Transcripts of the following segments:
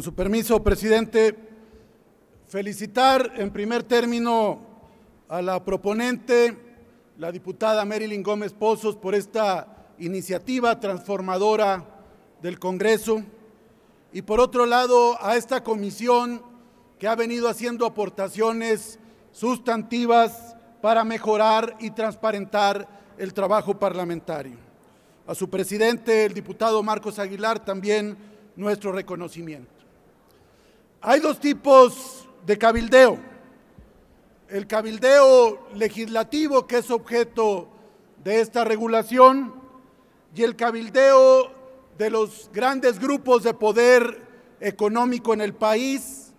Con su permiso, presidente, felicitar en primer término a la proponente, la diputada Marilyn Gómez Pozos, por esta iniciativa transformadora del Congreso y por otro lado a esta comisión que ha venido haciendo aportaciones sustantivas para mejorar y transparentar el trabajo parlamentario. A su presidente, el diputado Marcos Aguilar, también nuestro reconocimiento. Hay dos tipos de cabildeo. El cabildeo legislativo, que es objeto de esta regulación, y el cabildeo de los grandes grupos de poder económico en el país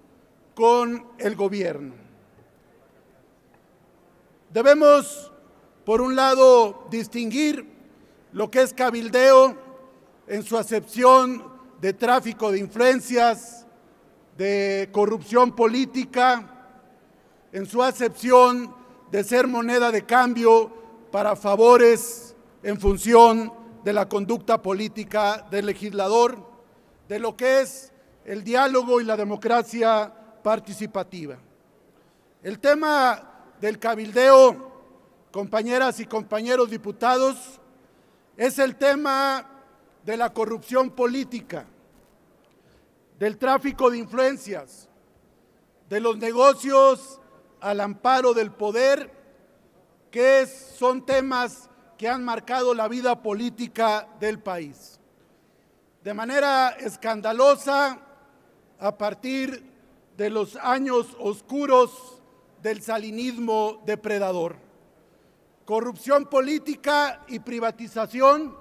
con el gobierno. Debemos, por un lado, distinguir lo que es cabildeo en su acepción de tráfico de influencias, de corrupción política en su acepción de ser moneda de cambio para favores en función de la conducta política del legislador, de lo que es el diálogo y la democracia participativa. El tema del cabildeo, compañeras y compañeros diputados, es el tema de la corrupción política del tráfico de influencias, de los negocios al amparo del poder, que son temas que han marcado la vida política del país. De manera escandalosa, a partir de los años oscuros del salinismo depredador. Corrupción política y privatización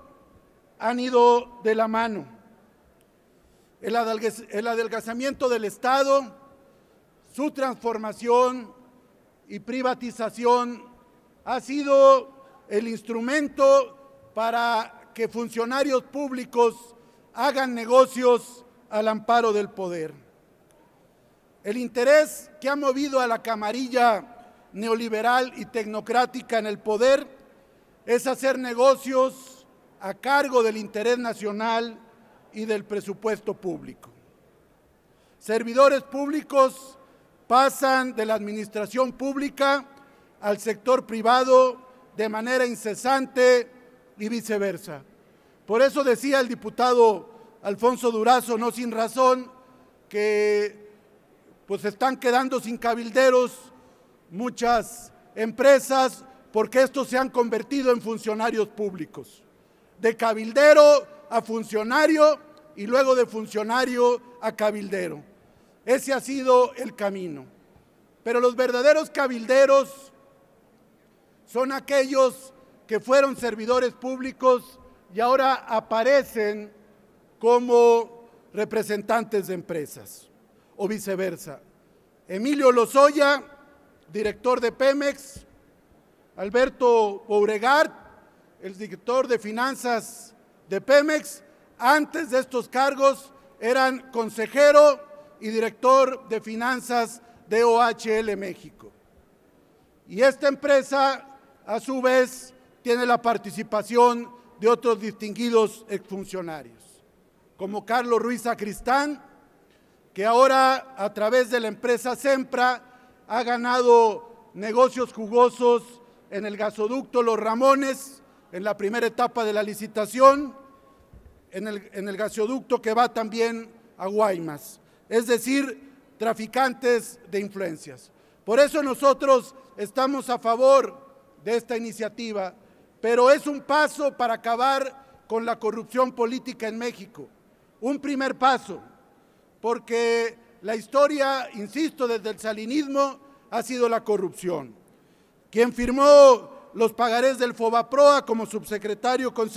han ido de la mano el, adelgazamiento del Estado, su transformación y privatización ha sido el instrumento para que funcionarios públicos hagan negocios al amparo del poder. El interés que ha movido a la camarilla neoliberal y tecnocrática en el poder es hacer negocios a cargo del interés nacional y del presupuesto público. Servidores públicos pasan de la administración pública al sector privado de manera incesante y viceversa. Por eso decía el diputado Alfonso Durazo, no sin razón, que pues están quedando sin cabilderos muchas empresas porque estos se han convertido en funcionarios públicos. De cabildero a funcionario y luego de funcionario a cabildero. Ese ha sido el camino. Pero los verdaderos cabilderos son aquellos que fueron servidores públicos y ahora aparecen como representantes de empresas o viceversa. Emilio Lozoya, director de Pemex, Alberto Bouregard, el director de Finanzas de Pemex. Antes de estos cargos eran consejero y director de finanzas de OHL México. Y esta empresa, a su vez, tiene la participación de otros distinguidos exfuncionarios, como Carlos Ruiz Acristán, que ahora a través de la empresa Sempra ha ganado negocios jugosos en el gasoducto Los Ramones, en la primera etapa de la licitación, en el, en gasoducto que va también a Guaymas, es decir, traficantes de influencias. Por eso nosotros estamos a favor de esta iniciativa, pero es un paso para acabar con la corrupción política en México. Un primer paso, porque la historia, insisto, desde el salinismo ha sido la corrupción. Quien firmó los pagarés del Fobaproa como subsecretario con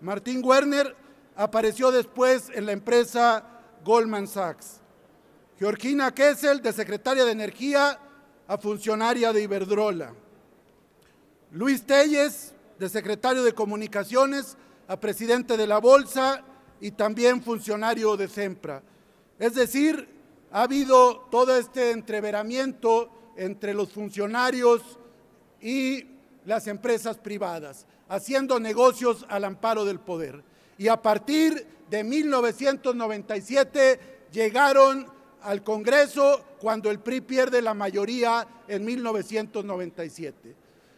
Martín Werner apareció después en la empresa Goldman Sachs. Georgina Kessel, de secretaria de Energía a funcionaria de Iberdrola. Luis Telles, de secretario de Comunicaciones a presidente de la Bolsa y también funcionario de CEMPRA. Es decir, ha habido todo este entreveramiento entre los funcionarios y las empresas privadas haciendo negocios al amparo del poder. Y a partir de 1997 llegaron al Congreso cuando el PRI pierde la mayoría en 1997.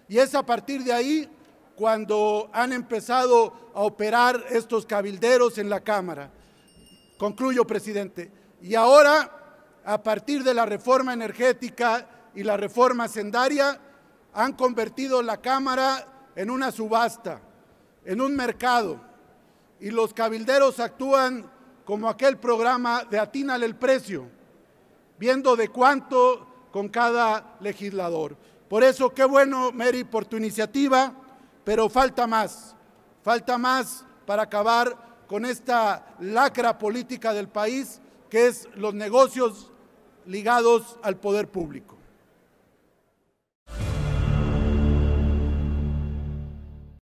Y es a partir de ahí cuando han empezado a operar estos cabilderos en la Cámara. Concluyo, presidente. Y ahora, a partir de la reforma energética y la reforma sendaria, han convertido la Cámara en una subasta, en un mercado, y los cabilderos actúan como aquel programa de atínale el precio, viendo de cuánto con cada legislador. Por eso, qué bueno, Mary, por tu iniciativa, pero falta más, falta más para acabar con esta lacra política del país, que es los negocios ligados al poder público.